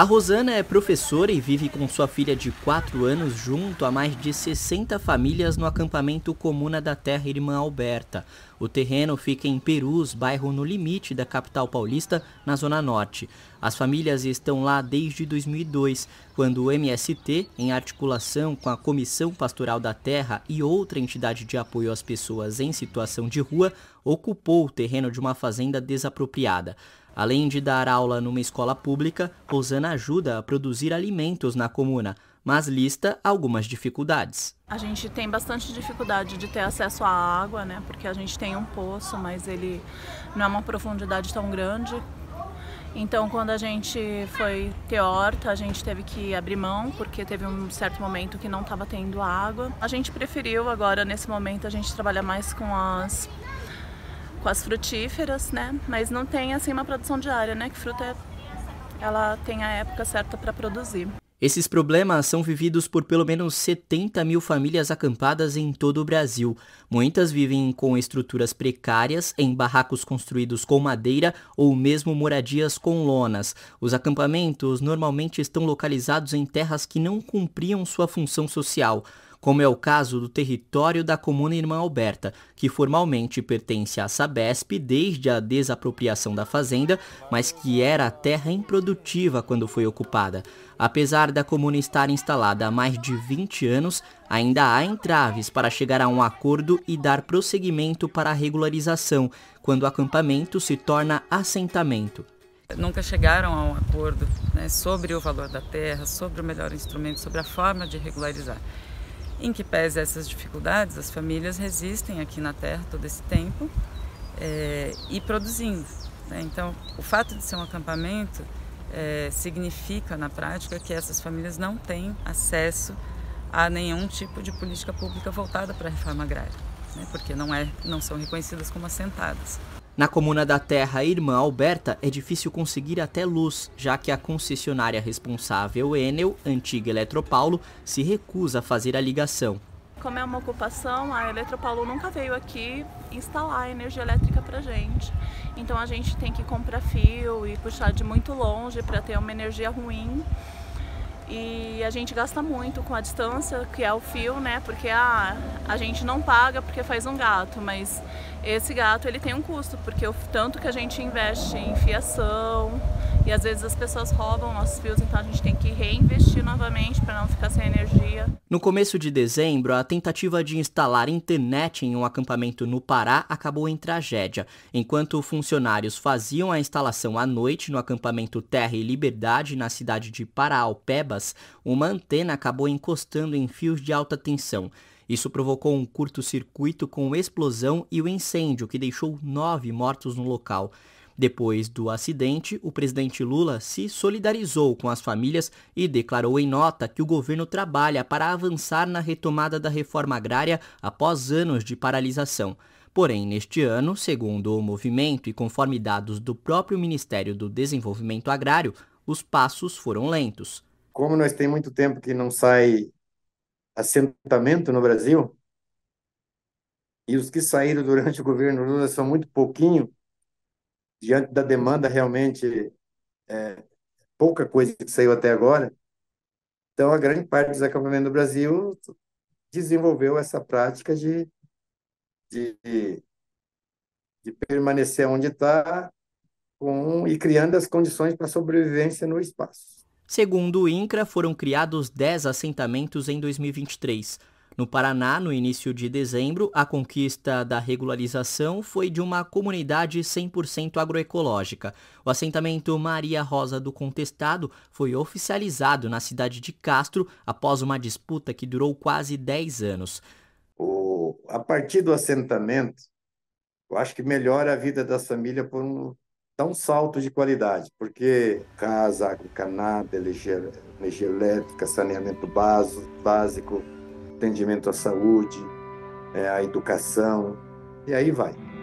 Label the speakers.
Speaker 1: A Rosana é professora e vive com sua filha de 4 anos junto a mais de 60 famílias no acampamento Comuna da Terra Irmã Alberta. O terreno fica em Perus, bairro no limite da capital paulista, na Zona Norte. As famílias estão lá desde 2002, quando o MST, em articulação com a Comissão Pastoral da Terra e outra entidade de apoio às pessoas em situação de rua, ocupou o terreno de uma fazenda desapropriada. Além de dar aula numa escola pública, Rosana ajuda a produzir alimentos na comuna, mas lista algumas dificuldades.
Speaker 2: A gente tem bastante dificuldade de ter acesso à água, né? Porque a gente tem um poço, mas ele não é uma profundidade tão grande. Então, quando a gente foi ter horta, a gente teve que abrir mão, porque teve um certo momento que não estava tendo água. A gente preferiu agora, nesse momento, a gente trabalha mais com as com as frutíferas, né? Mas não tem assim uma produção diária, né? Que fruta é... ela tem a época certa para produzir.
Speaker 1: Esses problemas são vividos por pelo menos 70 mil famílias acampadas em todo o Brasil. Muitas vivem com estruturas precárias, em barracos construídos com madeira ou mesmo moradias com lonas. Os acampamentos normalmente estão localizados em terras que não cumpriam sua função social como é o caso do território da Comuna Irmã Alberta, que formalmente pertence à Sabesp desde a desapropriação da fazenda, mas que era terra improdutiva quando foi ocupada. Apesar da comuna estar instalada há mais de 20 anos, ainda há entraves para chegar a um acordo e dar prosseguimento para a regularização, quando o acampamento se torna assentamento.
Speaker 3: Nunca chegaram a um acordo né, sobre o valor da terra, sobre o melhor instrumento, sobre a forma de regularizar. Em que pese essas dificuldades, as famílias resistem aqui na Terra todo esse tempo é, e produzindo. Né? Então, o fato de ser um acampamento é, significa, na prática, que essas famílias não têm acesso a nenhum tipo de política pública voltada para a reforma agrária, né? porque não, é, não são reconhecidas como assentadas.
Speaker 1: Na comuna da Terra Irmã Alberta é difícil conseguir até luz, já que a concessionária responsável Enel, antiga Eletropaulo, se recusa a fazer a ligação.
Speaker 2: Como é uma ocupação, a Eletropaulo nunca veio aqui instalar energia elétrica para gente. Então a gente tem que comprar fio e puxar de muito longe para ter uma energia ruim e a gente gasta muito com a distância, que é o fio, né? Porque a, a gente não paga porque faz um gato, mas esse gato ele tem um custo, porque o tanto que a gente investe em fiação e às vezes as pessoas roubam nossos fios, então a gente tem que reinvestir novamente para não ficar sem energia.
Speaker 1: No começo de dezembro, a tentativa de instalar internet em um acampamento no Pará acabou em tragédia. Enquanto funcionários faziam a instalação à noite no acampamento Terra e Liberdade na cidade de Paraopeba, uma antena acabou encostando em fios de alta tensão. Isso provocou um curto-circuito com explosão e o um incêndio, que deixou nove mortos no local. Depois do acidente, o presidente Lula se solidarizou com as famílias e declarou em nota que o governo trabalha para avançar na retomada da reforma agrária após anos de paralisação. Porém, neste ano, segundo o movimento e conforme dados do próprio Ministério do Desenvolvimento Agrário, os passos foram lentos
Speaker 4: como nós tem muito tempo que não sai assentamento no Brasil, e os que saíram durante o governo Lula são muito pouquinho, diante da demanda realmente é, pouca coisa que saiu até agora. Então, a grande parte dos acampamentos do Brasil desenvolveu essa prática de, de, de permanecer onde está e criando as condições para sobrevivência
Speaker 1: no espaço. Segundo o INCRA, foram criados 10 assentamentos em 2023. No Paraná, no início de dezembro, a conquista da regularização foi de uma comunidade 100% agroecológica. O assentamento Maria Rosa do Contestado foi oficializado na cidade de Castro após uma disputa que durou quase 10 anos.
Speaker 4: O, a partir do assentamento, eu acho que melhora a vida das famílias por um, dá um salto de qualidade, porque casa, água energia, energia elétrica, saneamento básico, básico atendimento à saúde, é, à educação, e aí vai.